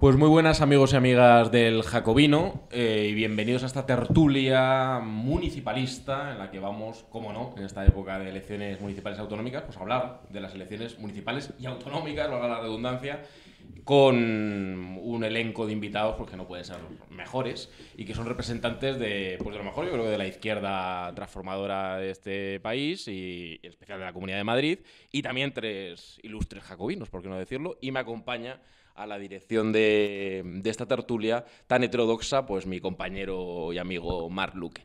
Pues muy buenas amigos y amigas del Jacobino eh, y bienvenidos a esta tertulia municipalista en la que vamos, como no, en esta época de elecciones municipales y autonómicas, pues a hablar de las elecciones municipales y autonómicas, valga la redundancia, con un elenco de invitados porque pues, no pueden ser mejores y que son representantes de, pues de lo mejor yo creo que de la izquierda transformadora de este país y en especial de la Comunidad de Madrid y también tres ilustres jacobinos, por qué no decirlo, y me acompaña a la dirección de, esta tertulia tan heterodoxa, pues mi compañero y amigo Marc Luque.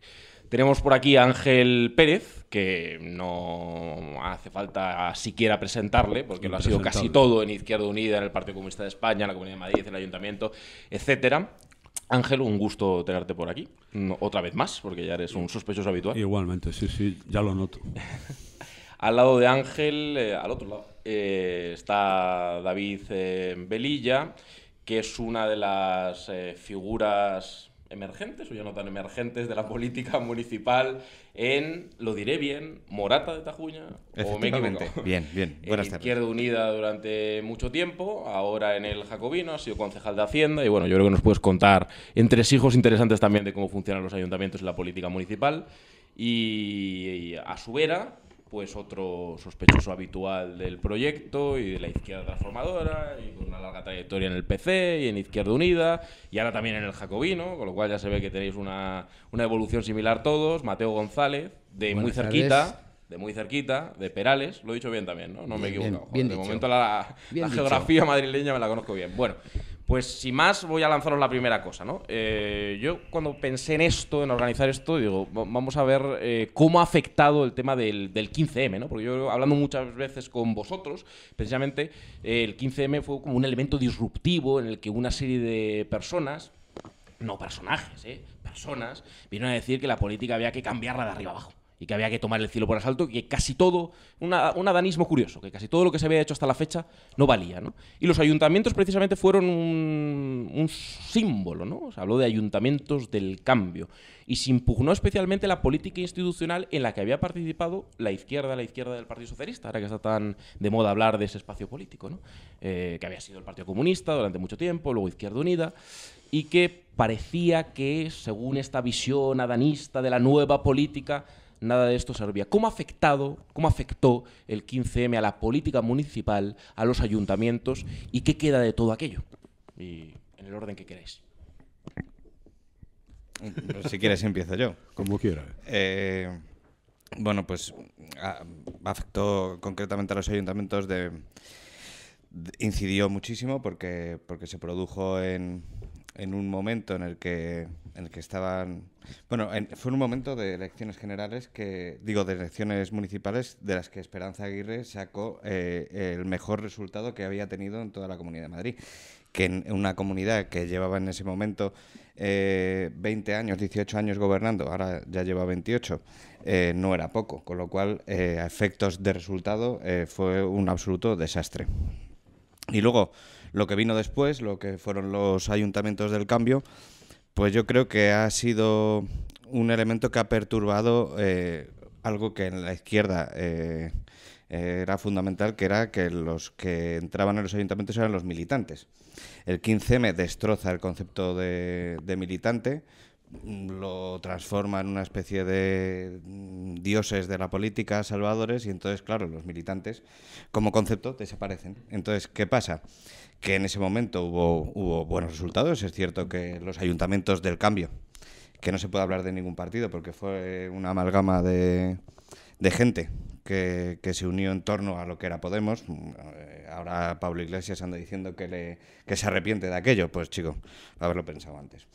Tenemos por aquí a Ángel Pérez, que no hace falta siquiera presentarle, porque lo ha sido casi todo en Izquierda Unida, en el Partido Comunista de España, en la Comunidad de Madrid, en el Ayuntamiento, etcétera. Ángel, un gusto tenerte por aquí, otra vez más, porque ya eres un sospechoso habitual. Igualmente, sí, sí, ya lo noto. al lado de Ángel, eh, al otro lado, eh, está David Belilla, eh, que es una de las eh, figuras emergentes o ya no tan emergentes de la política municipal en, lo diré bien, Morata de Tajuña. O Bien, bien. Buenas tardes. Izquierda Unida durante mucho tiempo, ahora en el Jacobino, ha sido concejal de Hacienda y bueno, yo creo que nos puedes contar entre hijos interesantes también de cómo funcionan los ayuntamientos y la política municipal. Y, y a su vera, pues otro sospechoso habitual del proyecto y de la izquierda transformadora y con una larga trayectoria en el PC y en Izquierda Unida y ahora también en el Jacobino, con lo cual ya se ve que tenéis una, evolución similar todos. Mateo González, de muy cerquita. De muy cerquita, de Perales, lo he dicho bien también, ¿no? No me equivoco. de momento la geografía madrileña me la conozco bien. Bueno, pues sin más, voy a lanzaros la primera cosa, ¿no? Eh, yo cuando pensé en esto, en organizar esto, digo, vamos a ver eh, cómo ha afectado el tema del, 15M, ¿no? Porque yo, hablando muchas veces con vosotros, precisamente, eh, el 15M fue como un elemento disruptivo en el que una serie de personas, no personajes, Personas, vinieron a decir que la política había que cambiarla de arriba abajo y que había que tomar el cielo por asalto y que casi todo, un adanismo curioso, que casi todo lo que se había hecho hasta la fecha no valía. ¿no? Y los ayuntamientos precisamente fueron un, símbolo, ¿no? se habló de ayuntamientos del cambio y se impugnó especialmente la política institucional en la que había participado la izquierda, la izquierda del Partido Socialista, ahora que está tan de moda hablar de ese espacio político, ¿no? Eh, que había sido el Partido Comunista durante mucho tiempo, luego Izquierda Unida, y que parecía que, según esta visión adanista de la nueva política, nada de esto servía. ¿Cómo afectado, cómo afectó el 15M a la política municipal, a los ayuntamientos y qué queda de todo aquello? Y en el orden que queráis. Pues si quieres empiezo yo. Como quieras. Eh, bueno, pues ah, afectó concretamente a los ayuntamientos incidió muchísimo porque, porque se produjo en en un momento en el que, en el que estaban... Bueno, fue un momento de elecciones generales que, digo, de elecciones municipales de las que Esperanza Aguirre sacó eh, el mejor resultado que había tenido en toda la Comunidad de Madrid. Que en una comunidad que llevaba en ese momento 20 eh, años, 18 años gobernando, ahora ya lleva 28, eh, no era poco. Con lo cual, a efectos de resultado, fue un absoluto desastre. Y luego lo que vino después, lo que fueron los ayuntamientos del cambio, pues yo creo que ha sido un elemento que ha perturbado eh, algo que en la izquierda eh, era fundamental, que era que los que entraban en los ayuntamientos eran los militantes. El 15M destroza el concepto de, de militante, lo transforma en una especie de mm, dioses de la política, salvadores, y entonces, claro, los militantes como concepto desaparecen. Entonces, ¿qué pasa? que en ese momento hubo, hubo buenos resultados. Es cierto que los ayuntamientos del cambio, que no se puede hablar de ningún partido porque fue una amalgama de, gente que, se unió en torno a lo que era Podemos. Mm, eh, ahora Pablo Iglesias anda diciendo que, le, se arrepiente de aquello. Pues chico, haberlo pensado antes.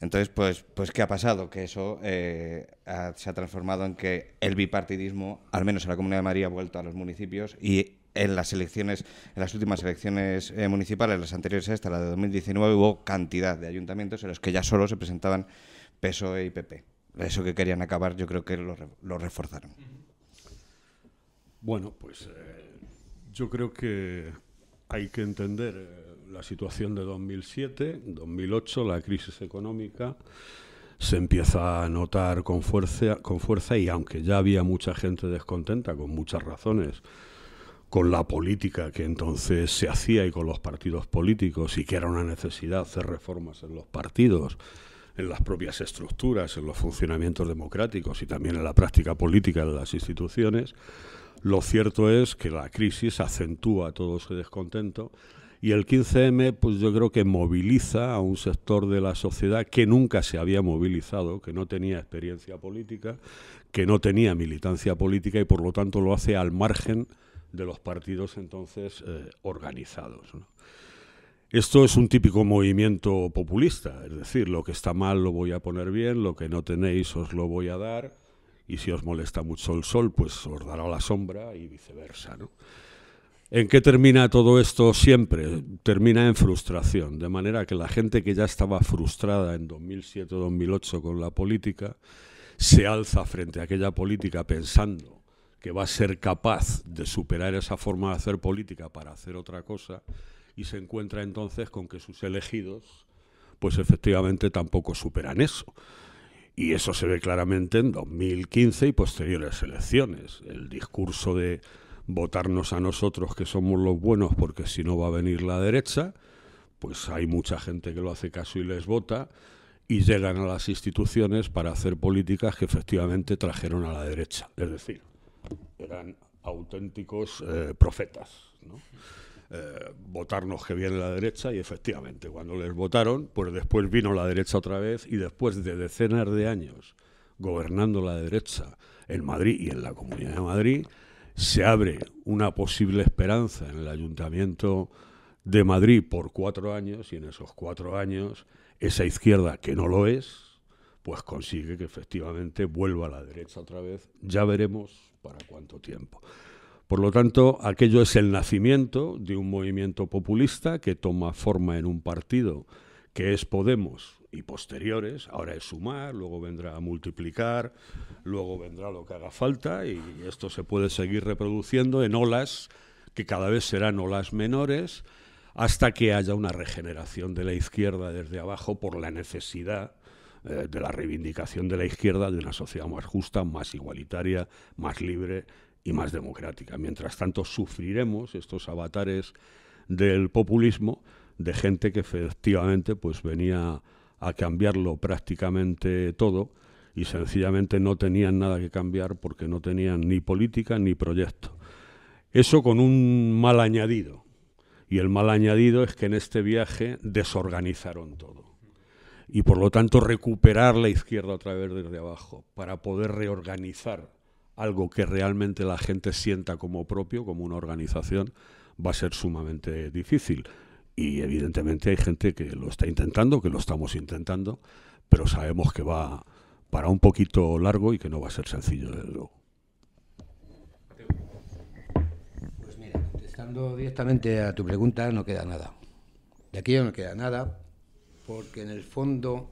Entonces, pues, pues ¿qué ha pasado? Que eso eh, se ha transformado en que el bipartidismo, al menos en la Comunidad de María, ha vuelto a los municipios y en las elecciones, en las últimas elecciones eh, municipales, las anteriores a esta, la de 2019, hubo cantidad de ayuntamientos en los que ya solo se presentaban PSOE y PP. Eso que querían acabar, yo creo que lo, reforzaron. Bueno, pues eh, yo creo que hay que entender eh, la situación de 2007, 2008, la crisis económica se empieza a notar con fuerza, con fuerza y aunque ya había mucha gente descontenta con muchas razones, con la política que entonces se hacía y con los partidos políticos y que era una necesidad hacer reformas en los partidos, en las propias estructuras, en los funcionamientos democráticos y también en la práctica política de las instituciones, lo cierto es que la crisis acentúa todo ese descontento y el 15M pues yo creo que moviliza a un sector de la sociedad que nunca se había movilizado, que no tenía experiencia política, que no tenía militancia política y por lo tanto lo hace al margen de los partidos entonces eh, organizados. Esto es un típico movimiento populista, es decir, lo que está mal lo voy a poner bien, lo que no tenéis os lo voy a dar y si os molesta mucho el sol, pues os dará la sombra y viceversa. ¿En qué termina todo esto siempre? Termina en frustración, de manera que la gente que ya estaba frustrada en 2007-2008 con la política, se alza frente a aquella política pensando que va a ser capaz de superar esa forma de hacer política para hacer otra cosa y se encuentra entonces con que sus elegidos pues efectivamente tampoco superan eso. Y eso se ve claramente en 2015 y posteriores elecciones. El discurso de votarnos a nosotros que somos los buenos porque si no va a venir la derecha, pues hay mucha gente que lo hace caso y les vota y llegan a las instituciones para hacer políticas que efectivamente trajeron a la derecha. Es decir, eran auténticos eh, profetas. Eh, votarnos que viene la derecha y efectivamente cuando les votaron, pues después vino la derecha otra vez y después de decenas de años gobernando la derecha en Madrid y en la Comunidad de Madrid, se abre una posible esperanza en el Ayuntamiento de Madrid por cuatro años y en esos cuatro años esa izquierda que no lo es, pues consigue que efectivamente vuelva a la derecha otra vez. Ya veremos ¿Para cuánto tiempo? Por lo tanto, aquello es el nacimiento de un movimiento populista que toma forma en un partido que es Podemos y posteriores, ahora es sumar, luego vendrá a multiplicar, luego vendrá lo que haga falta y esto se puede seguir reproduciendo en olas que cada vez serán olas menores hasta que haya una regeneración de la izquierda desde abajo por la necesidad eh, de la reivindicación de la izquierda de una sociedad más justa, más igualitaria, más libre y más democrática. Mientras tanto, sufriremos estos avatares del populismo de gente que efectivamente pues venía a cambiarlo prácticamente todo y sencillamente no tenían nada que cambiar porque no tenían ni política ni proyecto. Eso con un mal añadido. Y el mal añadido es que en este viaje desorganizaron todo y por lo tanto recuperar la izquierda a través de abajo para poder reorganizar algo que realmente la gente sienta como propio, como una organización, va a ser sumamente difícil. Y evidentemente hay gente que lo está intentando, que lo estamos intentando, pero sabemos que va para un poquito largo y que no va a ser sencillo, desde luego. Pues mira, contestando directamente a tu pregunta, no queda nada. De aquí no queda nada, porque en el fondo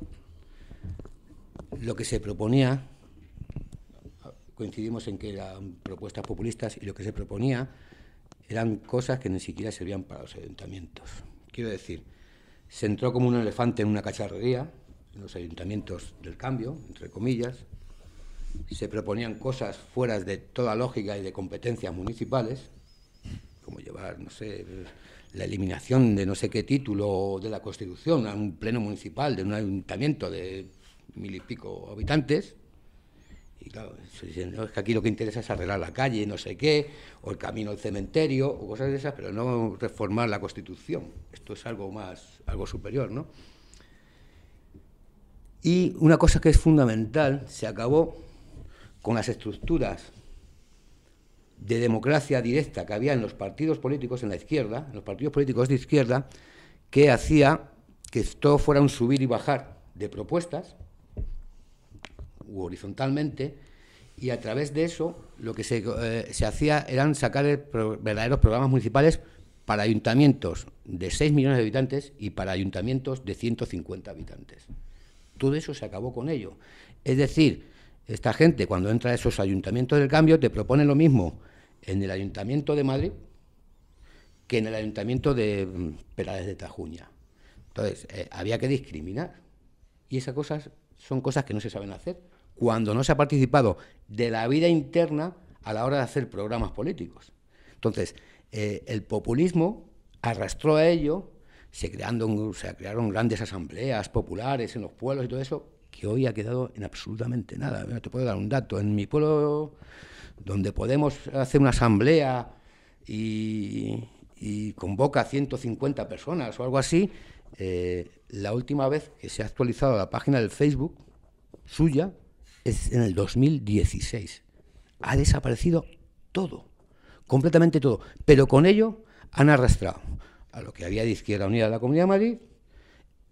lo que se proponía, coincidimos en que eran propuestas populistas y lo que se proponía eran cosas que ni siquiera servían para los ayuntamientos. Quiero decir, se entró como un elefante en una cacharrería, en los ayuntamientos del cambio, entre comillas, se proponían cosas fuera de toda lógica y de competencias municipales, como llevar, no sé, la eliminación de no sé qué título de la Constitución a un pleno municipal de un ayuntamiento de mil y pico habitantes. Y claro, se dicen, es que aquí lo que interesa es arreglar la calle, no sé qué, o el camino al cementerio, o cosas de esas, pero no reformar la Constitución. Esto es algo más, algo superior, ¿no? Y una cosa que es fundamental, se acabó con las estructuras de democracia directa que había en los partidos políticos, en la izquierda, en los partidos políticos de izquierda, que hacía que esto fuera un subir y bajar de propuestas, horizontalmente, y a través de eso lo que se, eh, hacía eran sacar verdaderos programas municipales para ayuntamientos de 6 millones de habitantes y para ayuntamientos de 150 habitantes. Todo eso se acabó con ello. Es decir, esta gente cuando entra a esos ayuntamientos del cambio te propone lo mismo en el Ayuntamiento de Madrid que en el Ayuntamiento de mm, Perales de Tajuña. Entonces, eh, había que discriminar. Y esas cosas son cosas que no se saben hacer cuando no se ha participado de la vida interna a la hora de hacer programas políticos. Entonces, eh, el populismo arrastró a ello, se, crearon grandes asambleas populares en los pueblos y todo eso, que hoy ha quedado en absolutamente nada. te puedo dar un dato. En mi pueblo donde podemos hacer una asamblea y, convoca a 150 personas o algo así, eh, la última vez que se ha actualizado la página del Facebook suya es en el 2016. Ha desaparecido todo, completamente todo, pero con ello han arrastrado a lo que había de Izquierda Unida de la Comunidad de Madrid,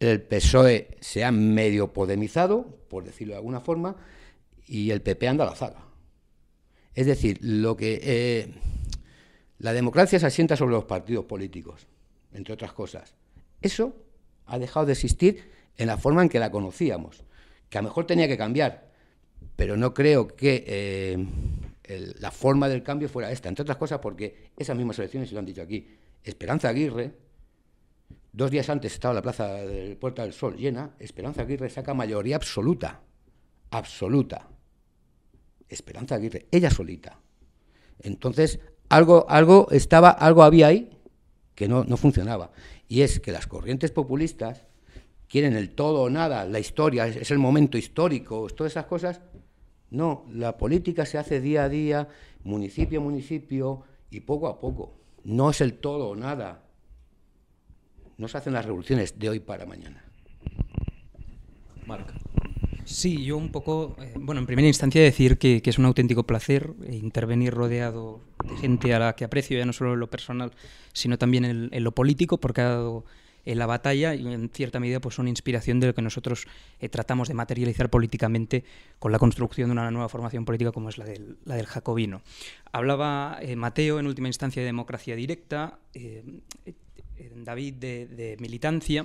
el PSOE se ha medio podemizado, por decirlo de alguna forma, y el PP anda a la zaga. Es decir, lo que eh, la democracia se asienta sobre los partidos políticos, entre otras cosas. Eso ha dejado de existir en la forma en que la conocíamos, que a lo mejor tenía que cambiar, pero no creo que eh, la forma del cambio fuera esta, entre otras cosas porque esas mismas elecciones, se lo han dicho aquí, Esperanza Aguirre, dos días antes estaba la plaza de Puerta del Sol llena, Esperanza Aguirre saca mayoría absoluta, absoluta, Esperanza Aguirre, ella solita. Entonces, algo, algo estaba, algo había ahí que no, funcionaba. Y es que las corrientes populistas quieren el todo o nada, la historia, es, es el momento histórico, todas esas cosas. No, la política se hace día a día, municipio a municipio y poco a poco. No es el todo o nada. No se hacen las revoluciones de hoy para mañana. Marca. Sí, yo un poco, eh, bueno, en primera instancia decir que, es un auténtico placer intervenir rodeado de gente a la que aprecio, ya no solo en lo personal, sino también en, lo político, porque ha dado en la batalla y en cierta medida pues una inspiración de lo que nosotros eh, tratamos de materializar políticamente con la construcción de una nueva formación política como es la del, la del jacobino. Hablaba eh, Mateo en última instancia de democracia directa, David de militancia,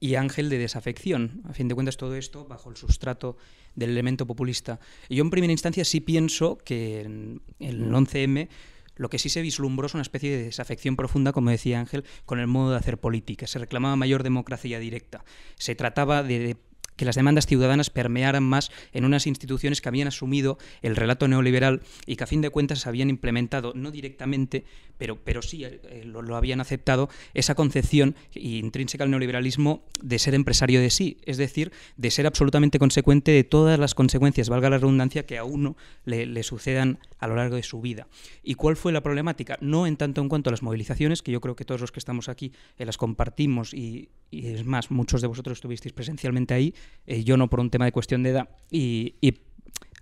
y ángel de desafección. A fin de cuentas, todo esto bajo el sustrato del elemento populista. yo en primera instancia sí pienso que en el 11M lo que sí se vislumbró es una especie de desafección profunda, como decía Ángel, con el modo de hacer política. Se reclamaba mayor democracia directa. Se trataba de que las demandas ciudadanas permearan más en unas instituciones que habían asumido el relato neoliberal y que a fin de cuentas habían implementado, no directamente, pero, pero sí eh, lo, habían aceptado, esa concepción intrínseca al neoliberalismo de ser empresario de sí, es decir, de ser absolutamente consecuente de todas las consecuencias, valga la redundancia, que a uno le, sucedan a lo largo de su vida. ¿Y cuál fue la problemática? No en tanto en cuanto a las movilizaciones, que yo creo que todos los que estamos aquí eh, las compartimos y es más, muchos de vosotros estuvisteis presencialmente ahí, eh, yo no por un tema de cuestión de edad, y,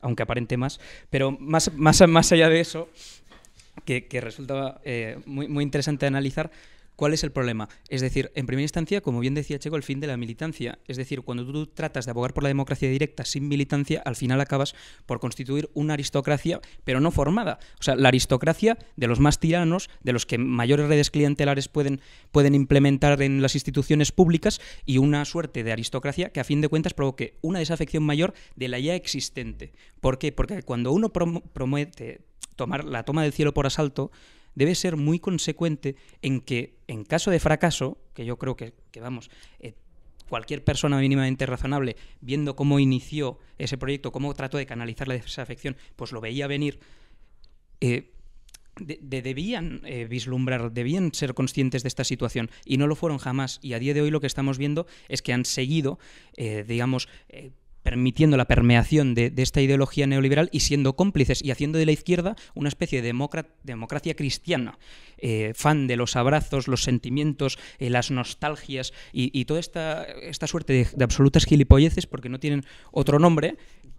aunque aparente más, pero más, más, allá de eso, que, resultaba eh, muy, muy interesante analizar, ¿Cuál es el problema? Es decir, en primera instancia, como bien decía Checo, el fin de la militancia. Es decir, cuando tú tratas de abogar por la democracia directa sin militancia, al final acabas por constituir una aristocracia, pero no formada. O sea, la aristocracia de los más tiranos, de los que mayores redes clientelares pueden, pueden implementar en las instituciones públicas, y una suerte de aristocracia que a fin de cuentas provoque una desafección mayor de la ya existente. ¿Por qué? Porque cuando uno promete tomar la toma del cielo por asalto, debe ser muy consecuente en que, en caso de fracaso, que yo creo que, vamos, eh, cualquier persona mínimamente razonable, viendo cómo inició ese proyecto, cómo trató de canalizar la desafección, pues lo veía venir. Eh, de, debían eh, vislumbrar, debían ser conscientes de esta situación y no lo fueron jamás. Y a día de hoy lo que estamos viendo es que han seguido, digamos, permitiendo la permeación de, esta ideología neoliberal y siendo cómplices y haciendo de la izquierda una especie de democracia cristiana, eh, fan de los abrazos, los sentimientos, eh, las nostalgias y, toda esta, esta suerte de, absolutas gilipolleces, porque no tienen otro nombre,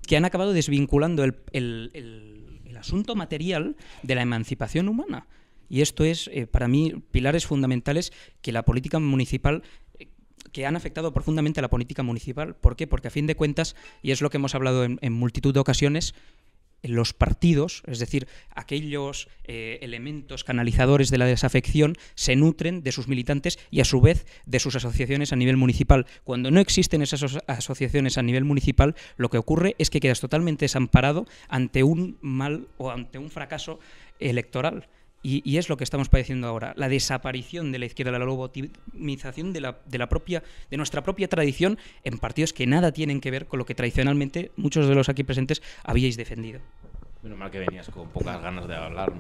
que han acabado desvinculando el, asunto material de la emancipación humana. Y esto es, eh, para mí, pilares fundamentales que la política municipal que han afectado profundamente a la política municipal. ¿Por qué? Porque a fin de cuentas, y es lo que hemos hablado en, multitud de ocasiones, los partidos, es decir, aquellos eh, elementos canalizadores de la desafección, se nutren de sus militantes y a su vez de sus asociaciones a nivel municipal. Cuando no existen esas asociaciones a nivel municipal, lo que ocurre es que quedas totalmente desamparado ante un mal o ante un fracaso electoral. Y, es lo que estamos padeciendo ahora, la desaparición de la izquierda, la lobotimización de, la, de, la propia, de nuestra propia tradición en partidos que nada tienen que ver con lo que tradicionalmente muchos de los aquí presentes habíais defendido. Menos mal que venías con pocas ganas de hablar,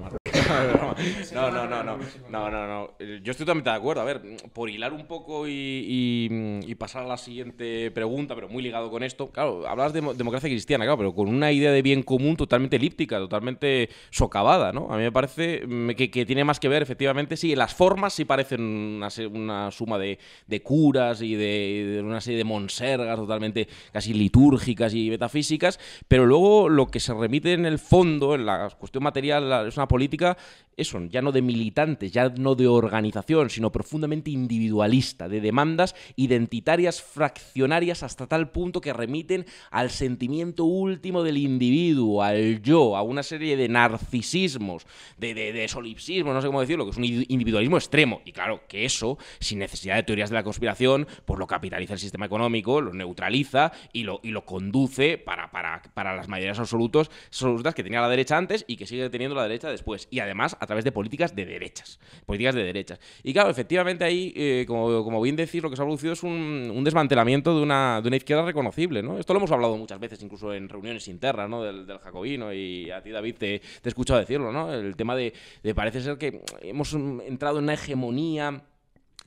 no, no, no, no, no, no, Yo estoy totalmente de acuerdo. A ver, por hilar un poco y, pasar a la siguiente pregunta, pero muy ligado con esto. Claro, hablas de democracia cristiana, claro, pero con una idea de bien común totalmente elíptica, totalmente socavada, ¿no? A mí me parece mm, que, tiene más que ver, efectivamente, sí, las formas sí parecen una, una suma de, curas y de una serie de monsergas totalmente casi litúrgicas y metafísicas, pero luego lo que se remite en el fondo, en la cuestión material, es una política eso, ya no de militantes, ya no de organización, sino profundamente individualista, de demandas identitarias, fraccionarias, hasta tal punto que remiten al sentimiento último del individuo, al yo, a una serie de narcisismos, de, solipsismo, no sé cómo decirlo, que es un individualismo extremo. Y claro, que eso, sin necesidad de teorías de la conspiración, pues lo capitaliza el sistema económico, lo neutraliza y lo, y lo conduce para, para, las mayorías absolutas, absolutas que tenía la derecha antes y que sigue teniendo la derecha después. Y además a través de políticas de derechas. Políticas de derechas. Y claro, efectivamente ahí, eh, como, bien decir lo que se ha producido es un, un desmantelamiento de una, de una, izquierda reconocible, ¿no? Esto lo hemos hablado muchas veces, incluso en reuniones internas, ¿no? Del, del jacobino, y a ti, David, te, he escuchado decirlo, ¿no? El tema de, de parece ser que hemos entrado en una hegemonía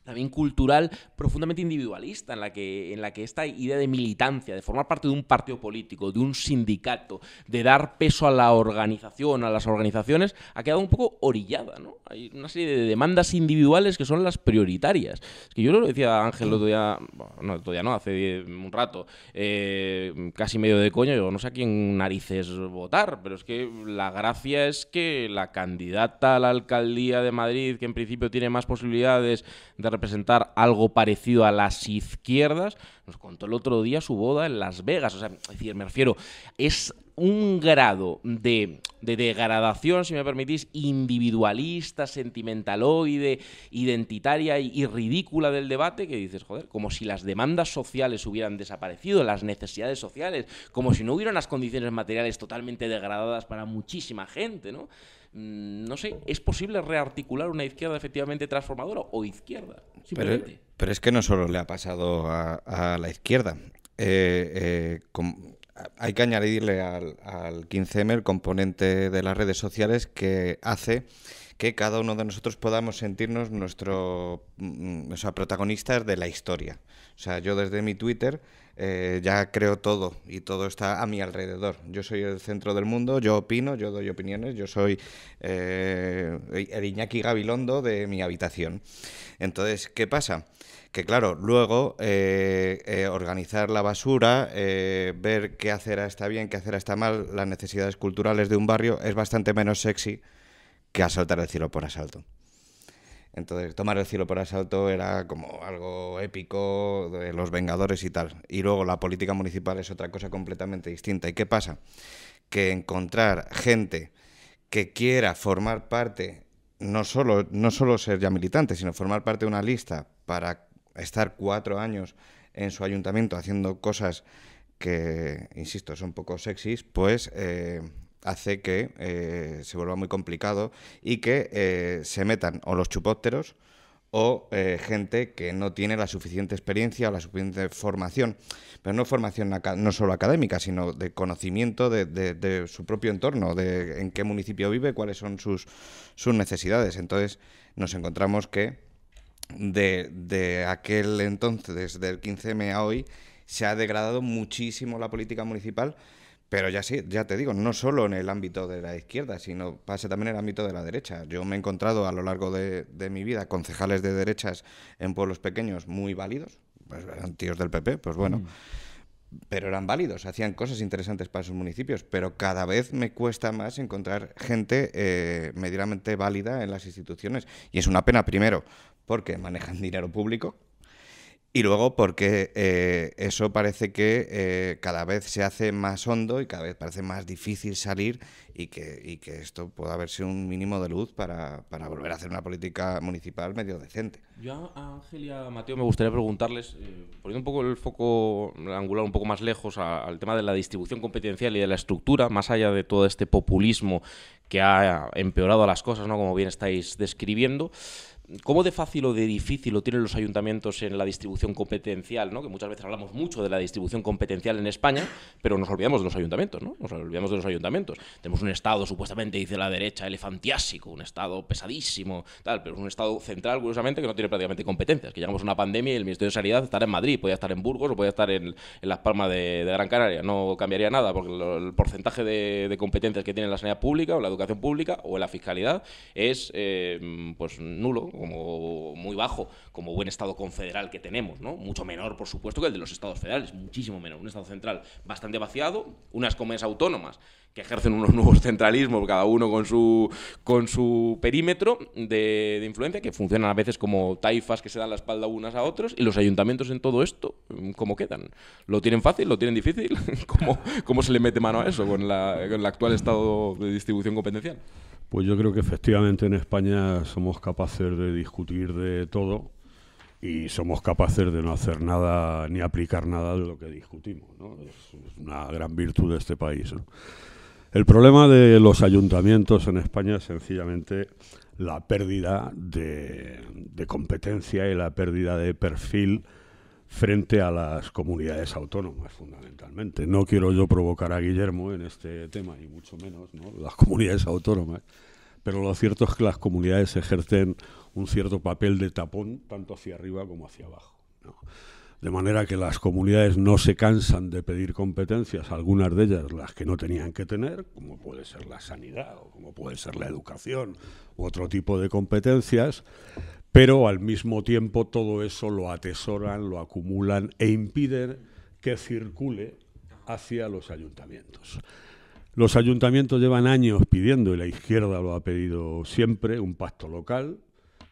también cultural profundamente individualista, en la, que, en la que esta idea de militancia, de formar parte de un partido político, de un sindicato, de dar peso a la organización, a las organizaciones, ha quedado un poco orillada. ¿no? Hay una serie de demandas individuales que son las prioritarias. Es que yo lo decía Ángel el otro día, no, no, hace un rato, eh, casi medio de coño, yo no sé a quién narices votar, pero es que la gracia es que la candidata a la alcaldía de Madrid, que en principio tiene más posibilidades de representar algo parecido a las izquierdas, nos contó el otro día su boda en Las Vegas. O sea, es decir, me refiero, es un grado de, degradación, si me permitís, individualista, sentimentaloide, identitaria y, y, ridícula del debate que dices, joder, como si las demandas sociales hubieran desaparecido, las necesidades sociales, como si no hubieran las condiciones materiales totalmente degradadas para muchísima gente, ¿no? Mm, no sé, ¿es posible rearticular una izquierda efectivamente transformadora o izquierda? Pero, pero, es que no solo le ha pasado a, la izquierda. Eh, eh, hay que añadirle al, al 15M el componente de las redes sociales que hace que cada uno de nosotros podamos sentirnos nuestro, mm, o protagonistas de la historia. O sea, yo desde mi Twitter eh, ya creo todo y todo está a mi alrededor. Yo soy el centro del mundo, yo opino, yo doy opiniones, yo soy eh, el Iñaki Gabilondo de mi habitación. Entonces, ¿qué pasa? Que claro, luego eh, eh, organizar la basura, ver qué hacer está bien, qué hacer está mal, las necesidades culturales de un barrio es bastante menos sexy que asaltar el cielo por asalto. Entonces, tomar el cielo por asalto era como algo épico de los Vengadores y tal. Y luego la política municipal es otra cosa completamente distinta. ¿Y qué pasa? Que encontrar gente que quiera formar parte, no solo, no solo ser ya militante, sino formar parte de una lista para estar cuatro años en su ayuntamiento haciendo cosas que, insisto, son poco sexys, pues eh, hace que eh, se vuelva muy complicado y que eh, se metan o los chupópteros o eh, gente que no tiene la suficiente experiencia o la suficiente formación, pero no formación no solo académica, sino de conocimiento de, su propio entorno, de en qué municipio vive, cuáles son sus, necesidades. Entonces nos encontramos que de, de aquel entonces, del 15M a hoy, se ha degradado muchísimo la política municipal pero ya sí, ya te digo, no solo en el ámbito de la izquierda, sino pase también en el ámbito de la derecha. Yo me he encontrado a lo largo de, mi vida concejales de derechas en pueblos pequeños muy válidos, pues eran tíos del PP, pues bueno. Mm. pero eran válidos, hacían cosas interesantes para sus municipios, pero cada vez me cuesta más encontrar gente eh, medianamente válida en las instituciones. Y es una pena, primero, porque manejan dinero público, y luego porque eh, eso parece que eh, cada vez se hace más hondo y cada vez parece más difícil salir y que, que esto pueda verse un mínimo de luz para, volver a hacer una política municipal medio decente. Yo a Ángel y a Mateo me gustaría preguntarles, eh, poniendo un poco el foco angular un poco más lejos al tema de la distribución competencial y de la estructura, más allá de todo este populismo que ha empeorado las cosas, ¿no? como bien estáis describiendo. ¿Cómo de fácil o de difícil lo tienen los ayuntamientos en la distribución competencial? ¿no? Que muchas veces hablamos mucho de la distribución competencial en España, pero nos olvidamos de los ayuntamientos, ¿no? Nos olvidamos de los ayuntamientos. Tenemos un Estado, supuestamente dice la derecha, elefantiásico, un Estado pesadísimo, tal, pero es un Estado central, curiosamente, que no tiene prácticamente competencias. Que llegamos a una pandemia y el Ministerio de Sanidad estará en Madrid, podría estar en Burgos o podría estar en, Las Palmas de, Gran Canaria. No cambiaría nada, porque el porcentaje de, competencias que tiene la sanidad pública o la educación pública o la fiscalidad es eh, pues nulo como muy bajo, como buen Estado confederal que tenemos, Mucho menor, por supuesto, que el de los Estados federales, muchísimo menor. Un Estado central bastante vaciado, unas comunidades autónomas que ejercen unos nuevos centralismos, cada uno con su, con su perímetro de, influencia, que funcionan a veces como taifas que se dan la espalda unas a otros, y los ayuntamientos en todo esto, ¿cómo quedan? ¿Lo tienen fácil? ¿Lo tienen difícil? ¿Cómo, cómo se le mete mano a eso con el actual estado de distribución competencial? Pues yo creo que efectivamente en España somos capaces de discutir de todo y somos capaces de no hacer nada ni aplicar nada de lo que discutimos. ¿no? Es una gran virtud de este país. El problema de los ayuntamientos en España es sencillamente la pérdida de competencia y la pérdida de perfil frente a las comunidades autónomas, fundamentalmente. No quiero yo provocar a Guillermo en este tema, y mucho menos las comunidades autónomas, pero lo cierto es que las comunidades ejercen un cierto papel de tapón tanto hacia arriba como hacia abajo. De manera que las comunidades no se cansan de pedir competencias, algunas de ellas las que no tenían que tener, como puede ser la sanidad o como puede ser la educación u otro tipo de competencias, pero al mismo tiempo todo eso lo atesoran, lo acumulan e impiden que circule hacia los ayuntamientos. Los ayuntamientos llevan años pidiendo, y la izquierda lo ha pedido siempre, un pacto local,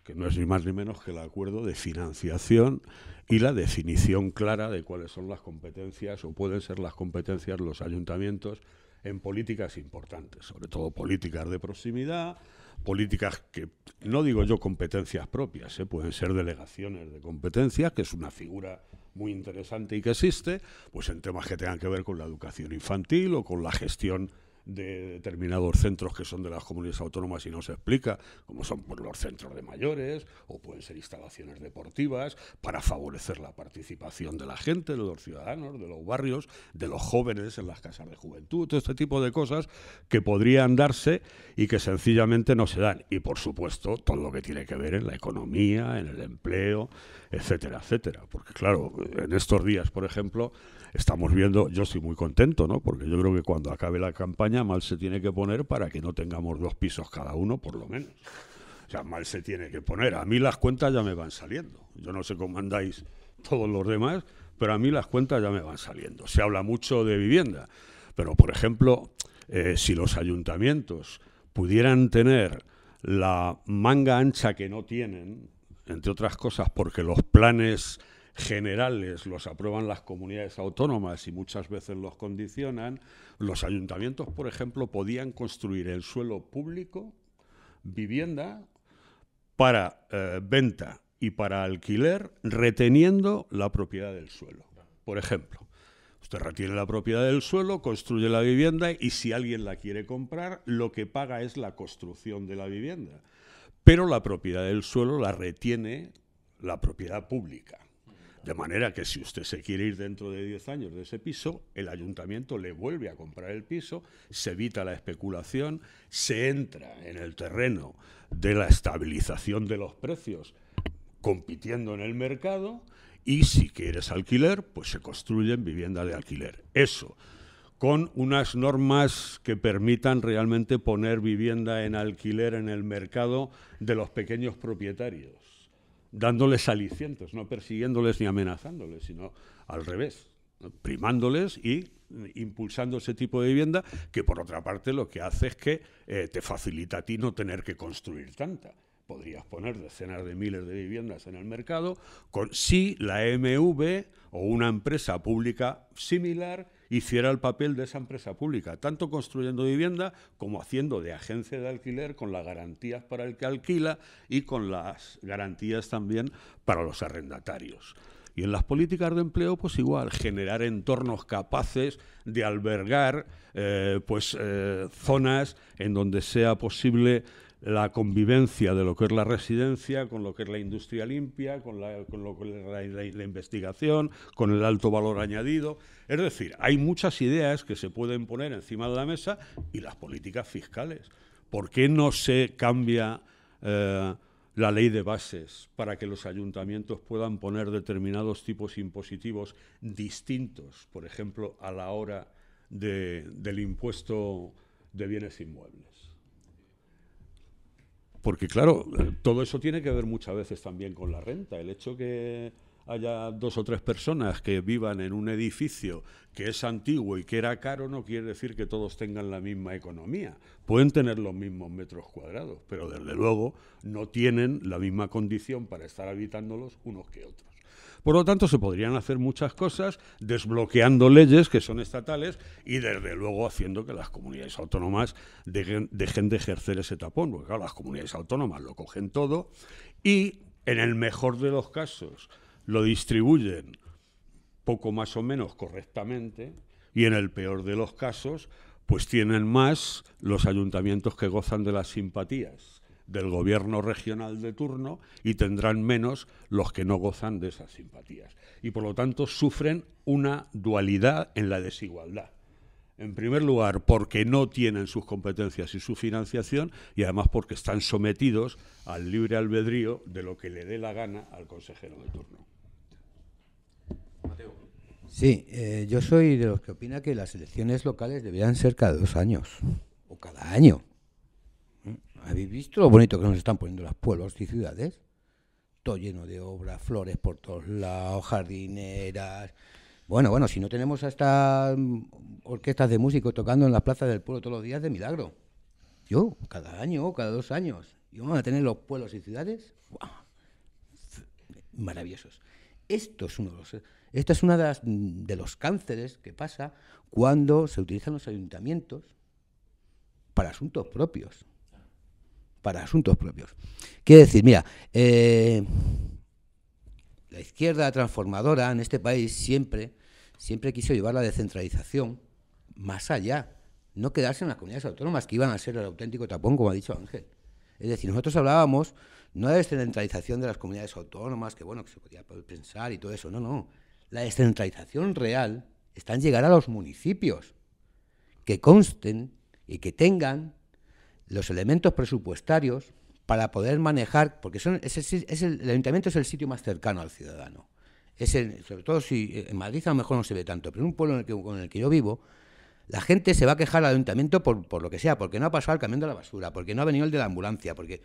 que no es ni más ni menos que el acuerdo de financiación y la definición clara de cuáles son las competencias o pueden ser las competencias los ayuntamientos en políticas importantes, sobre todo políticas de proximidad, políticas que, no digo yo competencias propias, ¿eh? pueden ser delegaciones de competencias, que es una figura muy interesante y que existe, pues en temas que tengan que ver con la educación infantil o con la gestión de determinados centros que son de las comunidades autónomas y no se explica, como son pues, los centros de mayores o pueden ser instalaciones deportivas para favorecer la participación de la gente, de los ciudadanos, de los barrios, de los jóvenes en las casas de juventud, todo este tipo de cosas que podrían darse y que sencillamente no se dan. Y por supuesto, todo lo que tiene que ver en la economía, en el empleo, etcétera, etcétera. Porque claro, en estos días, por ejemplo, estamos viendo, yo estoy muy contento, ¿no? Porque yo creo que cuando acabe la campaña, mal se tiene que poner para que no tengamos dos pisos cada uno, por lo menos. O sea, mal se tiene que poner. A mí las cuentas ya me van saliendo. Yo no sé cómo andáis todos los demás, pero a mí las cuentas ya me van saliendo. Se habla mucho de vivienda, pero por ejemplo, eh, si los ayuntamientos pudieran tener la manga ancha que no tienen, entre otras cosas porque los planes generales los aprueban las comunidades autónomas y muchas veces los condicionan, los ayuntamientos, por ejemplo, podían construir en suelo público vivienda para eh, venta y para alquiler reteniendo la propiedad del suelo. Por ejemplo, usted retiene la propiedad del suelo, construye la vivienda y si alguien la quiere comprar, lo que paga es la construcción de la vivienda. Pero la propiedad del suelo la retiene la propiedad pública. De manera que si usted se quiere ir dentro de 10 años de ese piso, el ayuntamiento le vuelve a comprar el piso, se evita la especulación, se entra en el terreno de la estabilización de los precios compitiendo en el mercado y si quieres alquiler, pues se construyen viviendas de alquiler. Eso, con unas normas que permitan realmente poner vivienda en alquiler en el mercado de los pequeños propietarios dándoles alicientes, no persiguiéndoles ni amenazándoles, sino al revés, primándoles y impulsando ese tipo de vivienda, que por otra parte lo que hace es que eh, te facilita a ti no tener que construir tanta. Podrías poner decenas de miles de viviendas en el mercado con, si la MV o una empresa pública similar hiciera el papel de esa empresa pública, tanto construyendo vivienda como haciendo de agencia de alquiler con las garantías para el que alquila y con las garantías también para los arrendatarios. Y en las políticas de empleo, pues igual, generar entornos capaces de albergar eh, pues, eh, zonas en donde sea posible la convivencia de lo que es la residencia con lo que es la industria limpia, con, la, con lo que es la, investigación, con el alto valor añadido. Es decir, hay muchas ideas que se pueden poner encima de la mesa y las políticas fiscales. ¿Por qué no se cambia eh, la ley de bases para que los ayuntamientos puedan poner determinados tipos impositivos distintos, por ejemplo, a la hora del impuesto de bienes inmuebles? Porque claro, todo eso tiene que ver muchas veces también con la renta. El hecho que haya dos o tres personas que vivan en un edificio que es antiguo y que era caro no quiere decir que todos tengan la misma economía. Pueden tener los mismos metros cuadrados, pero desde luego no tienen la misma condición para estar habitándolos unos que otros. Por lo tanto, se podrían hacer muchas cosas desbloqueando leyes que son estatales y desde luego haciendo que las comunidades autónomas dejen, de ejercer ese tapón, porque claro, las comunidades autónomas lo cogen todo y en el mejor de los casos lo distribuyen poco más o menos correctamente y en el peor de los casos pues tienen más los ayuntamientos que gozan de las simpatías del gobierno regional de turno y tendrán menos los que no gozan de esas simpatías. Y por lo tanto sufren una dualidad en la desigualdad. En primer lugar, porque no tienen sus competencias y su financiación y además porque están sometidos al libre albedrío de lo que le dé la gana al consejero de turno. Sí, eh, yo soy de los que opina que las elecciones locales deberían ser cada dos años o cada año ¿Habéis visto lo bonito que nos están poniendo los pueblos y ciudades? Todo lleno de obras, flores por todos lados, jardineras. Bueno, bueno, si no tenemos hasta mm, orquestas de músicos tocando en las plazas del pueblo todos los días, de milagro. Yo, cada año o cada dos años. Y vamos a tener los pueblos y ciudades maravillosos. Esto es uno de los, esta es una mm, de los cánceres que pasa cuando se utilizan los ayuntamientos para asuntos propios para asuntos propios. Quiere decir, mira, eh, la izquierda transformadora en este país siempre, siempre quiso llevar la descentralización más allá, no quedarse en las comunidades autónomas que iban a ser el auténtico tapón, como ha dicho Ángel. Es decir, nosotros hablábamos no de descentralización de las comunidades autónomas, que bueno, que se podía pensar y todo eso, no, no. La descentralización real está en llegar a los municipios, que consten y que tengan los elementos presupuestarios para poder manejar, porque son, es el, es el, ayuntamiento es el sitio más cercano al ciudadano. Es sobre todo si eh, en Madrid a lo mejor no se ve tanto, pero en un pueblo en el que, yo vivo, la gente se va a quejar al ayuntamiento por, por, lo que sea, porque no ha pasado el camión de la basura, porque no ha venido el de la ambulancia, porque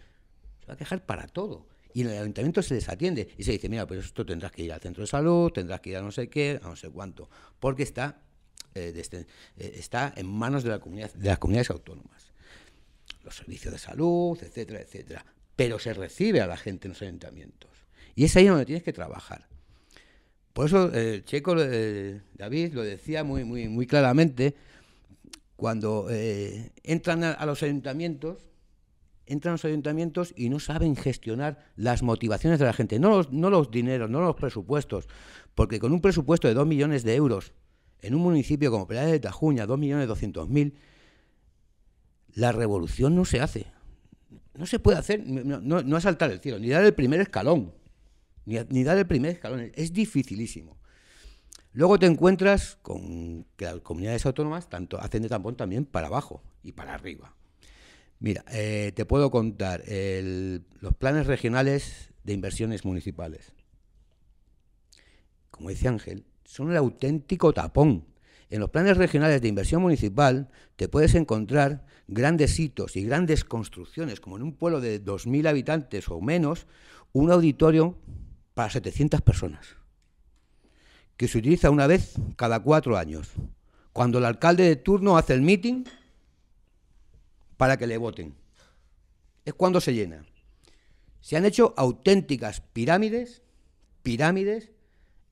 se va a quejar para todo. Y en el ayuntamiento se les atiende y se dice, mira, pues esto tendrás que ir al centro de salud, tendrás que ir a no sé qué, a no sé cuánto, porque está, eh, eh, está en manos de, la comunidad, de las comunidades autónomas los servicios de salud, etcétera, etcétera. Pero se recibe a la gente en los ayuntamientos. Y es ahí donde tienes que trabajar. Por eso el eh, Checo eh, David lo decía muy, muy, muy claramente, cuando eh, entran a, los ayuntamientos, entran los ayuntamientos y no saben gestionar las motivaciones de la gente, no los, dineros, no los presupuestos, porque con un presupuesto de 2 millones de euros en un municipio como Perales de Tajuña, millones mil la revolución no se hace. No se puede hacer, no, no, no asaltar el cielo, ni dar el primer escalón. Ni, dar el primer escalón. Es dificilísimo. Luego te encuentras con que las comunidades autónomas tanto hacen de tampón también para abajo y para arriba. Mira, eh, te puedo contar los planes regionales de inversiones municipales. Como dice Ángel, son el auténtico tapón. En los planes regionales de inversión municipal te puedes encontrar grandes hitos y grandes construcciones, como en un pueblo de 2.000 habitantes o menos, un auditorio para 700 personas, que se utiliza una vez cada cuatro años, cuando el alcalde de turno hace el meeting para que le voten. Es cuando se llena. Se han hecho auténticas pirámides, pirámides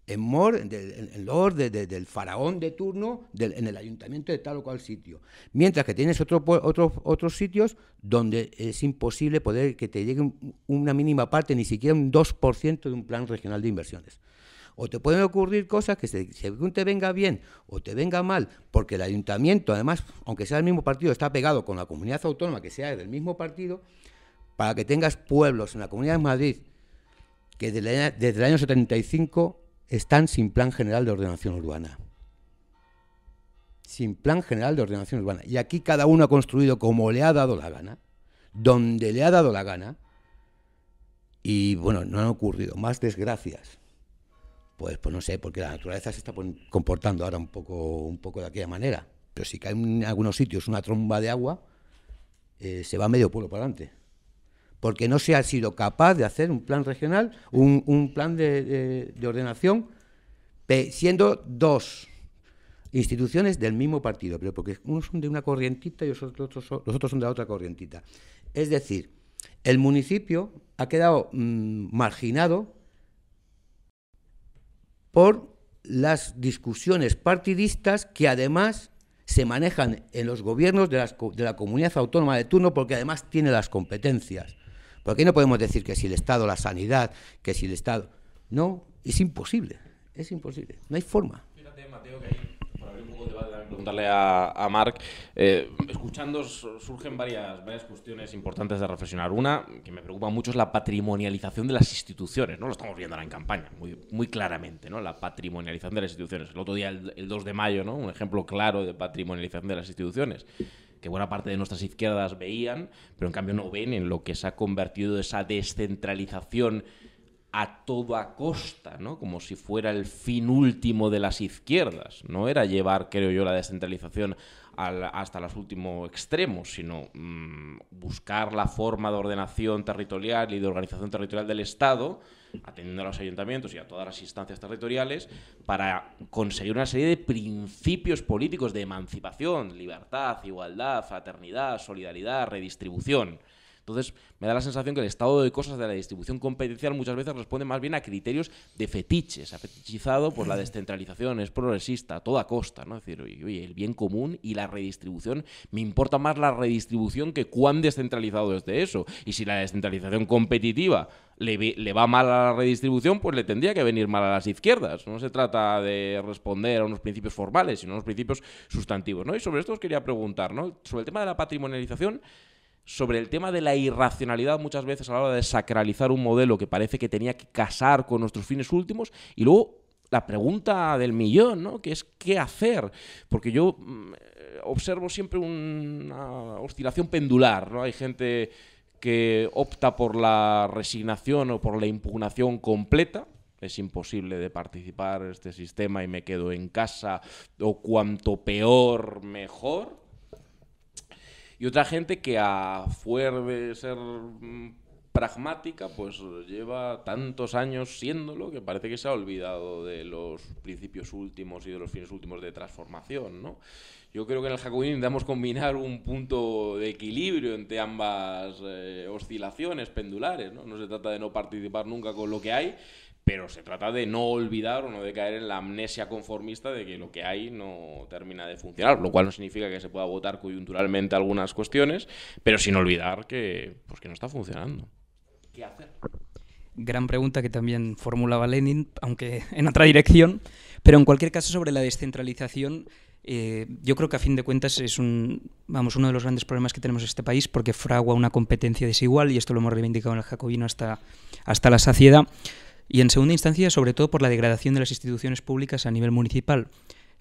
en Mor, en, Lord, del faraón de turno, en el ayuntamiento de tal o cual sitio. Mientras que tienes otros sitios donde es imposible poder que te llegue una mínima parte, ni siquiera un 2% de un plan regional de inversiones. O te pueden ocurrir cosas que según te venga bien o te venga mal, porque el ayuntamiento, además, aunque sea del mismo partido, está pegado con la comunidad autónoma que sea del mismo partido, para que tengas pueblos en la Comunidad de Madrid que desde el año 75 están sin plan general de ordenación urbana. Sin plan general de ordenación urbana. Y aquí cada uno ha construido como le ha dado la gana, donde le ha dado la gana, y bueno, no han ocurrido más desgracias. Pues, pues no sé, porque la naturaleza se está comportando ahora un poco, un poco de aquella manera. Pero si cae en algunos sitios una tromba de agua, eh, se va medio pueblo para adelante porque no se ha sido capaz de hacer un plan regional, un, plan de, ordenación, siendo dos instituciones del mismo partido, pero porque unos son de una corrientita y los otros son, de la otra corrientita. Es decir, el municipio ha quedado mm, marginado por las discusiones partidistas que además se manejan en los gobiernos de, de la comunidad autónoma de turno porque además tiene las competencias. Porque aquí no podemos decir que si el Estado, la sanidad, que si el Estado. No, es imposible, es imposible, no hay forma. Fíjate, Mateo, que ahí, para abrir un poco de debate, preguntarle a, a Marc, eh, escuchando surgen varias, varias cuestiones importantes de reflexionar. Una, que me preocupa mucho, es la patrimonialización de las instituciones, ¿no? Lo estamos viendo ahora en campaña, muy, muy claramente, ¿no? La patrimonialización de las instituciones. El otro día, el, 2 de mayo, ¿no? Un ejemplo claro de patrimonialización de las instituciones que buena parte de nuestras izquierdas veían, pero en cambio no ven en lo que se ha convertido esa descentralización a toda costa, ¿no? Como si fuera el fin último de las izquierdas. No era llevar, creo yo, la descentralización hasta los últimos extremos, sino mm, buscar la forma de ordenación territorial y de organización territorial del Estado, atendiendo a los ayuntamientos y a todas las instancias territoriales, para conseguir una serie de principios políticos de emancipación, libertad, igualdad, fraternidad, solidaridad, redistribución. Entonces, me da la sensación que el estado de cosas de la distribución competencial muchas veces responde más bien a criterios de fetiches. Ha fetichizado por la descentralización, es progresista, a toda costa. ¿no? Es decir, oye, el bien común y la redistribución, me importa más la redistribución que cuán descentralizado es de eso. Y si la descentralización competitiva le, va mal a la redistribución, pues le tendría que venir mal a las izquierdas. No se trata de responder a unos principios formales, sino a unos principios sustantivos. ¿no? Y sobre esto os quería preguntar, ¿no? sobre el tema de la patrimonialización sobre el tema de la irracionalidad muchas veces a la hora de sacralizar un modelo que parece que tenía que casar con nuestros fines últimos y luego la pregunta del millón, ¿no? Que es qué hacer, porque yo mm, eh, observo siempre una oscilación pendular, ¿no? Hay gente que opta por la resignación o por la impugnación completa, es imposible de participar en este sistema y me quedo en casa, o cuanto peor, mejor, y otra gente que a fuer de ser mm, pragmática, pues lleva tantos años siéndolo que parece que se ha olvidado de los principios últimos y de los fines últimos de transformación, ¿no? Yo creo que en el Jacobin intentamos combinar un punto de equilibrio entre ambas eh, oscilaciones pendulares, ¿no? No se trata de no participar nunca con lo que hay, pero se trata de no olvidar o no de caer en la amnesia conformista de que lo que hay no termina de funcionar, lo cual no significa que se pueda votar coyunturalmente algunas cuestiones, pero sin olvidar que, pues no está funcionando. ¿Qué hacer? Gran pregunta que también formulaba Lenin, aunque en otra dirección, pero en cualquier caso sobre la descentralización, eh, yo creo que a fin de cuentas es un, vamos, uno de los grandes problemas que tenemos en este país porque fragua una competencia desigual y esto lo hemos reivindicado en el jacobino hasta, hasta la saciedad y en segunda instancia sobre todo por la degradación de las instituciones públicas a nivel municipal.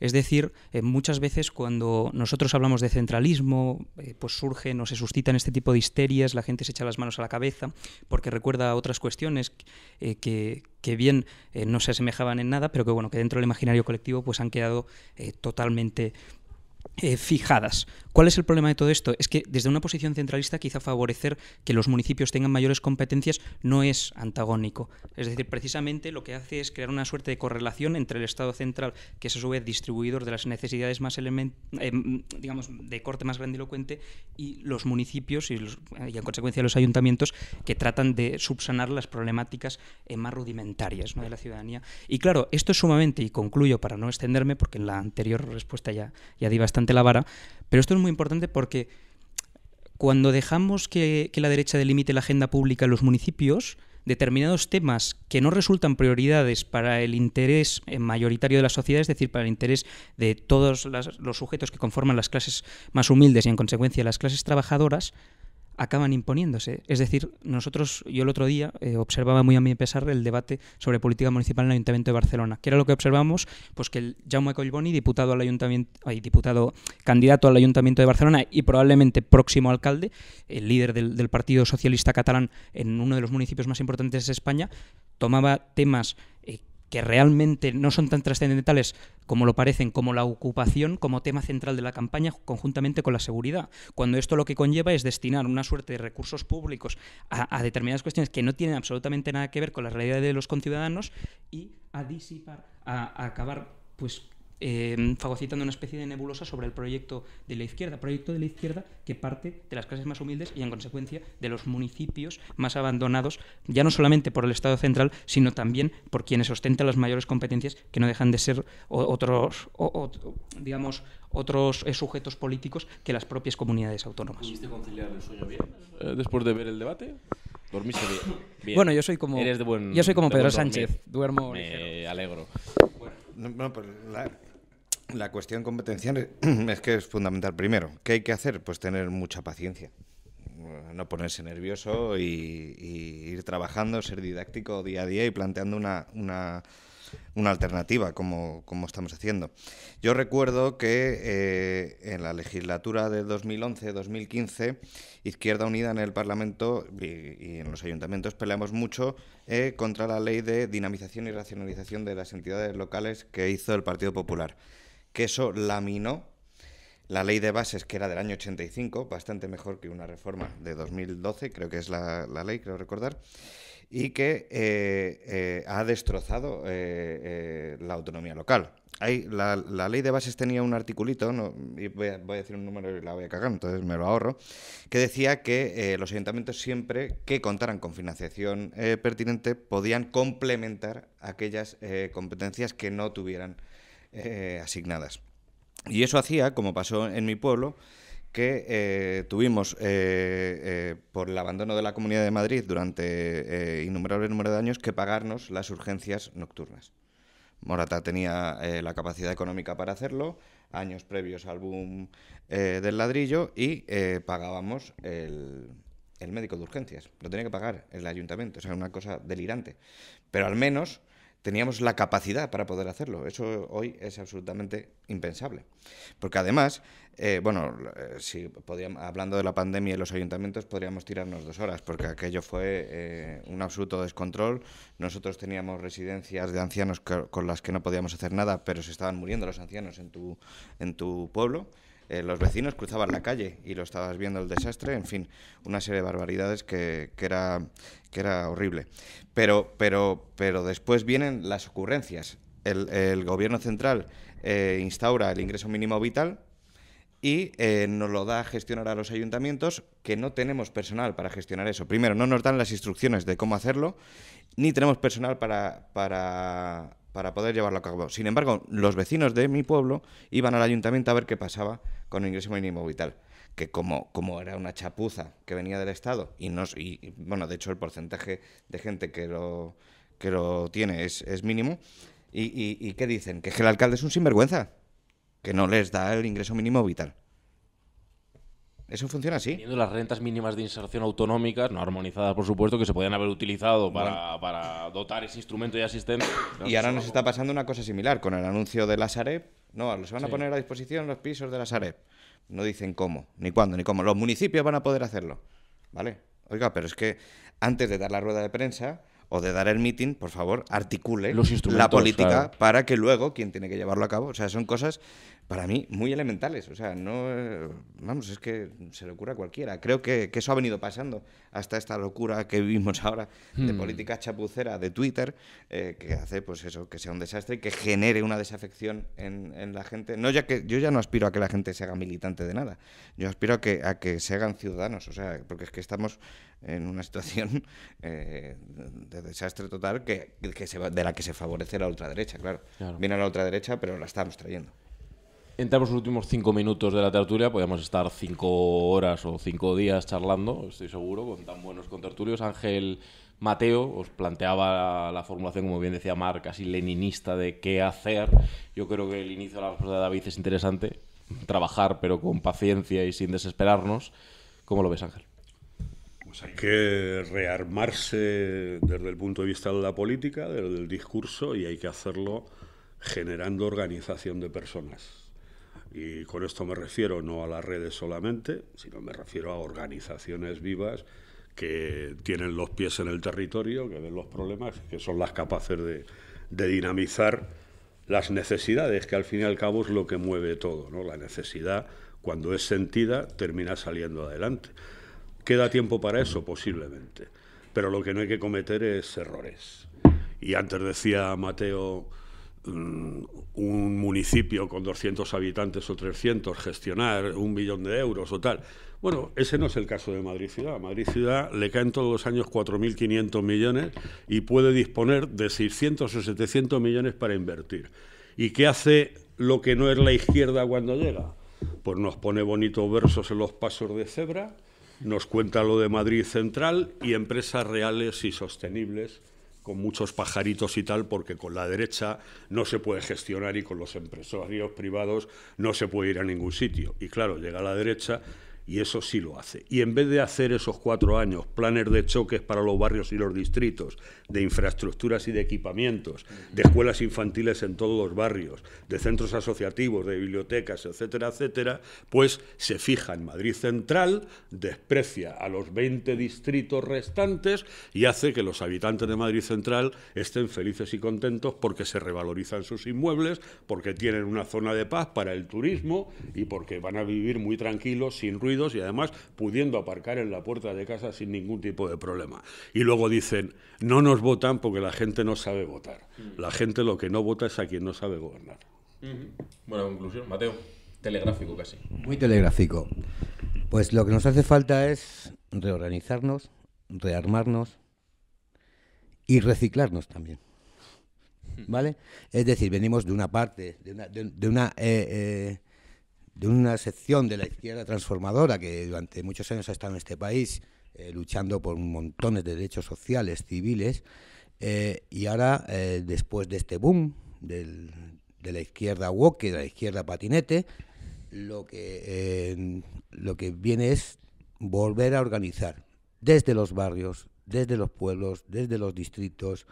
Es decir, eh, muchas veces cuando nosotros hablamos de centralismo, eh, pues surgen o se suscitan este tipo de histerias, la gente se echa las manos a la cabeza porque recuerda otras cuestiones eh, que, que, bien no se asemejaban en nada, pero que bueno, que dentro del imaginario colectivo pues han quedado totalmente eh, fijadas. ¿Cuál es el problema de todo esto? Es que desde una posición centralista quizá favorecer que los municipios tengan mayores competencias no es antagónico. Es decir, precisamente lo que hace es crear una suerte de correlación entre el Estado central, que es a su vez distribuidor de las necesidades más eh, digamos, de corte más grandilocuente, y los municipios y, en consecuencia los ayuntamientos que tratan de subsanar las problemáticas eh, más rudimentarias de la ciudadanía. Y claro, esto es sumamente, y concluyo para no extenderme, porque en la anterior respuesta ya, ya di bastante la vara, pero esto es muy importante porque cuando dejamos que, la derecha delimite la agenda pública en los municipios, determinados temas que no resultan prioridades para el interés mayoritario de la sociedad, es decir, para el interés de todos los sujetos que conforman las clases más humildes y en consecuencia las clases trabajadoras, acaban imponiéndose. Es decir, nosotros, yo el otro día eh, observaba muy a mi pesar el debate sobre política municipal en el Ayuntamiento de Barcelona. ¿Qué era lo que observamos? Pues que el Jaume Collboni, diputado al Ayuntamiento, ay, diputado candidato al Ayuntamiento de Barcelona y probablemente próximo alcalde, el líder del, del Partido Socialista Catalán en uno de los municipios más importantes de España, tomaba temas que realmente no son tan trascendentales como lo parecen, como la ocupación como tema central de la campaña conjuntamente con la seguridad, cuando esto lo que conlleva es destinar una suerte de recursos públicos a, determinadas cuestiones que no tienen absolutamente nada que ver con la realidad de los conciudadanos y a disipar, a acabar pues eh, fagocitando una especie de nebulosa sobre el proyecto de la izquierda, proyecto de la izquierda que parte de las clases más humildes y en consecuencia de los municipios más abandonados, ya no solamente por el Estado central, sino también por quienes ostentan las mayores competencias que no dejan de ser otros, digamos, otros eh, sujetos políticos que las propias comunidades autónomas. ¿Pudiste conciliar el sueño bien eh, después de ver el debate? ¿Dormiste bien? Bueno, yo soy como, yo soy como Pedro Sánchez, duermo. Me alegro. Bueno, la, la cuestión competencial es que es fundamental. Primero, ¿qué hay que hacer? Pues tener mucha paciencia. Mm, no ponerse nervioso y, ir trabajando, ser didáctico día a día y planteando una, alternativa, como, como, estamos haciendo. Yo recuerdo que eh, en la legislatura de 2011-2015, Izquierda Unida en el Parlamento y, en los ayuntamientos peleamos mucho eh, contra la ley de dinamización y racionalización de las entidades locales que hizo el Partido Popular que eso laminó la ley de bases, que era del año 85, bastante mejor que una reforma de 2012, creo que es la, ley, creo recordar, y que eh, eh, ha destrozado eh, la autonomía local. la, ley de bases tenía un articulito, voy, a, decir un número y la voy a cagar, entonces me lo ahorro, que decía que los ayuntamientos siempre que contaran con financiación pertinente podían complementar aquellas competencias que no tuvieran eh, asignadas. Y eso hacía, como pasó en mi pueblo, que eh, tuvimos eh, por el abandono de la Comunidad de Madrid durante innumerables número de años que pagarnos las urgencias nocturnas. Morata tenía la capacidad económica para hacerlo, años previos al boom del ladrillo, y pagábamos el, el médico de urgencias. Lo tenía que pagar el ayuntamiento. O sea, una cosa delirante. Pero al menos teníamos la capacidad para poder hacerlo. Eso hoy es absolutamente impensable. Porque además, eh, bueno, eh, si podíamos, hablando de la pandemia y los ayuntamientos, podríamos tirarnos dos horas, porque aquello fue eh, un absoluto descontrol. Nosotros teníamos residencias de ancianos con las que no podíamos hacer nada, pero se estaban muriendo los ancianos en en tu pueblo. Eh, los vecinos cruzaban la calle y lo estabas viendo el desastre, en fin, una serie de barbaridades que, era, que era horrible. Pero, pero, pero después vienen las ocurrencias. El, gobierno central eh, instaura el ingreso mínimo vital, y eh, nos lo da a gestionar a los ayuntamientos que no tenemos personal para gestionar eso. Primero, no nos dan las instrucciones de cómo hacerlo, ni tenemos personal para, para para poder llevarlo a cabo. Sin embargo, los vecinos de mi pueblo iban al ayuntamiento a ver qué pasaba con el ingreso mínimo vital, que como, como era una chapuza que venía del Estado, y, no, y bueno, de hecho el porcentaje de gente que lo, que lo tiene es, mínimo, y, y, y, qué dicen? Que el alcalde es un sinvergüenza, que no les da el ingreso mínimo vital. Eso funciona así. Teniendo las rentas mínimas de inserción autonómicas, no armonizadas, por supuesto, que se podían haber utilizado para, dotar ese instrumento de asistencia. y ahora nos está pasando una cosa similar con el anuncio de la Sareb. No, los van a poner a disposición los pisos de la Sareb. No dicen cómo, ni cuándo, ni cómo. Los municipios van a poder hacerlo. ¿Vale? Oiga, pero es que antes de dar la rueda de prensa, o de dar el mitin, por favor, articule la política para que luego quien tiene que llevarlo a cabo. O sea, son cosas para mí muy elementales. O sea, no. Vamos, es que se le ocurre cualquiera. Creo que, eso ha venido pasando hasta esta locura que vivimos ahora de hmm. política chapucera de Twitter, eh, que hace pues eso, que sea un desastre y que genere una desafección en, la gente. No, ya que yo ya no aspiro a que la gente se haga militante de nada. Yo aspiro a que, a que se hagan ciudadanos. O sea, porque es que estamos en una situación eh, de desastre total que, que se, de la que se favorece la ultraderecha, claro. claro. Viene la ultraderecha, pero la estamos trayendo entramos los últimos cinco minutos de la tertulia. Podríamos estar cinco horas o cinco días charlando, estoy seguro, con tan buenos contertulios. Ángel Mateo os planteaba la, formulación, como bien decía Mar, casi leninista de qué hacer. Yo creo que el inicio de la respuesta de David es interesante. Trabajar, pero con paciencia y sin desesperarnos. ¿Cómo lo ves, Ángel? Pues hay que rearmarse desde el punto de vista de la política, del discurso, y hay que hacerlo generando organización de personas. Y con esto me refiero no a las redes solamente, sino me refiero a organizaciones vivas que tienen los pies en el territorio, que ven los problemas, que son las capaces de, de dinamizar las necesidades, que al fin y al cabo es lo que mueve todo. ¿no? La necesidad, cuando es sentida, termina saliendo adelante. ¿Queda tiempo para eso? Posiblemente. Pero lo que no hay que cometer es errores. Y antes decía Mateo Mm, un municipio con 200 habitantes o 300 gestionar un millón de euros o tal. Bueno, ese no es el caso de Madrid Ciudad. Madrid Ciudad le caen todos los años 4.500 millones y puede disponer de 600 o 700 millones para invertir. ¿Y qué hace lo que no es la izquierda cuando llega? Pues nos pone bonitos versos en los pasos de cebra, nos cuenta lo de Madrid Central y empresas reales y sostenibles con muchos pajaritos y tal, porque con la derecha no se puede gestionar y con los empresarios privados no se puede ir a ningún sitio. Y claro, llega la derecha y eso sí lo hace. Y en vez de hacer esos cuatro años planes de choques para los barrios y los distritos, de infraestructuras y de equipamientos, de escuelas infantiles en todos los barrios, de centros asociativos, de bibliotecas, etcétera, etcétera, pues se fija en Madrid Central, desprecia a los 20 distritos restantes y hace que los habitantes de Madrid Central estén felices y contentos porque se revalorizan sus inmuebles, porque tienen una zona de paz para el turismo y porque van a vivir muy tranquilos, sin ruido y además pudiendo aparcar en la puerta de casa sin ningún tipo de problema. Y luego dicen, no nos votan porque la gente no sabe votar. Mm. La gente lo que no vota es a quien no sabe gobernar. Buena conclusión, Mateo. Telegráfico casi. Muy telegráfico. Pues lo que nos hace falta es reorganizarnos, rearmarnos y reciclarnos también. Hmm. ¿Vale? Es decir, venimos de una parte, de una, eh, eh, de una sección de la izquierda transformadora que durante muchos años ha estado en este país eh, luchando por montones de derechos sociales, civiles, eh, y ahora, eh, después de este boom de la izquierda woke, de la izquierda patinete, lo que, lo que viene es volver a organizar desde los barrios, desde los pueblos, desde los distritos,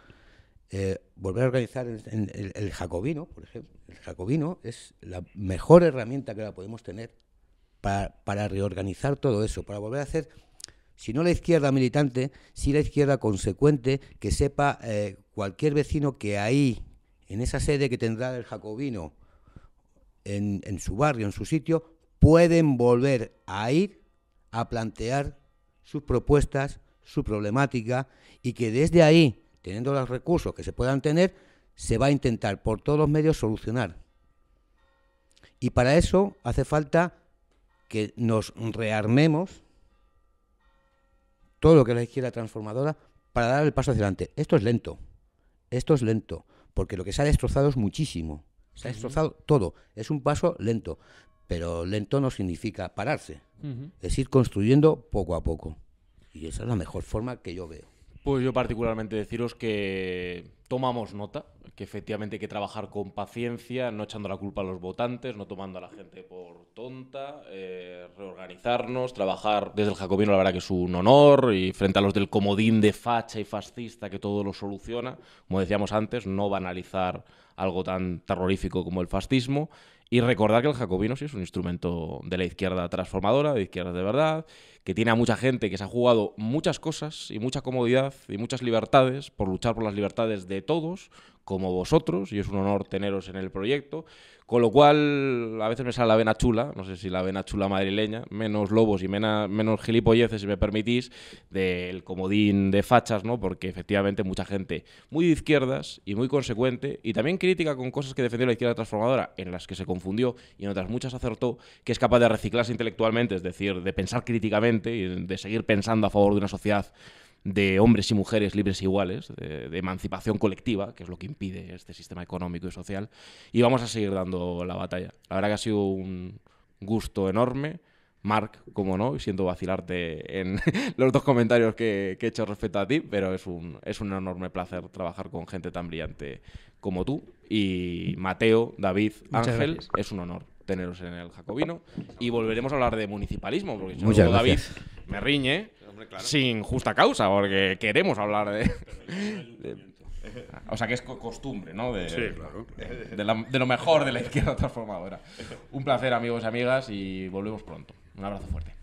eh, volver a organizar el, jacobino, por ejemplo. El jacobino es la mejor herramienta que la podemos tener para, reorganizar todo eso, para volver a hacer, si no la izquierda militante, si la izquierda consecuente, que sepa eh, cualquier vecino que ahí, en esa sede que tendrá el jacobino, en su barrio, en su sitio, pueden volver a ir a plantear sus propuestas, su problemática, y que desde ahí teniendo los recursos que se puedan tener, se va a intentar por todos los medios solucionar. Y para eso hace falta que nos rearmemos todo lo que es la izquierda transformadora para dar el paso hacia adelante. Esto es lento, esto es lento, porque lo que se ha destrozado es muchísimo. Se ha destrozado todo. Es un paso lento, pero lento no significa pararse. Es ir construyendo poco a poco. Y esa es la mejor forma que yo veo. Pues yo particularmente deciros que tomamos nota, que efectivamente hay que trabajar con paciencia, no echando la culpa a los votantes, no tomando a la gente por tonta, eh, reorganizarnos, trabajar desde el jacobino, la verdad que es un honor, y frente a los del comodín de facha y fascista que todo lo soluciona, como decíamos antes, no banalizar algo tan terrorífico como el fascismo, y recordar que el jacobino sí es un instrumento de la izquierda transformadora, de izquierda de verdad, que tiene a mucha gente que se ha jugado muchas cosas y mucha comodidad y muchas libertades por luchar por las libertades de todos, como vosotros, y es un honor teneros en el proyecto. Con lo cual, a veces me sale la vena chula, no sé si la vena chula madrileña, menos lobos y menos gilipolleces, si me permitís, del comodín de fachas, ¿no? Porque efectivamente mucha gente muy de izquierdas y muy consecuente, y también crítica con cosas que defendió la izquierda transformadora, en las que se confundió y en otras muchas acertó, que es capaz de reciclarse intelectualmente, es decir, de pensar críticamente y de seguir pensando a favor de una sociedad de hombres y mujeres libres e iguales, de, emancipación colectiva, que es lo que impide este sistema económico y social. Y vamos a seguir dando la batalla. La verdad que ha sido un gusto enorme. Marc, como no, siento vacilarte en los dos comentarios que, he hecho respecto a ti, pero es un, es un enorme placer trabajar con gente tan brillante como tú. Y Mateo, David, Ángel, es un honor teneros en el Jacobino y volveremos a hablar de municipalismo, porque yo David me riñe sin justa causa, porque queremos hablar de... o sea que es costumbre, ¿no? De, de lo mejor de la izquierda transformadora. Un placer, amigos y amigas, y volvemos pronto. Un abrazo fuerte.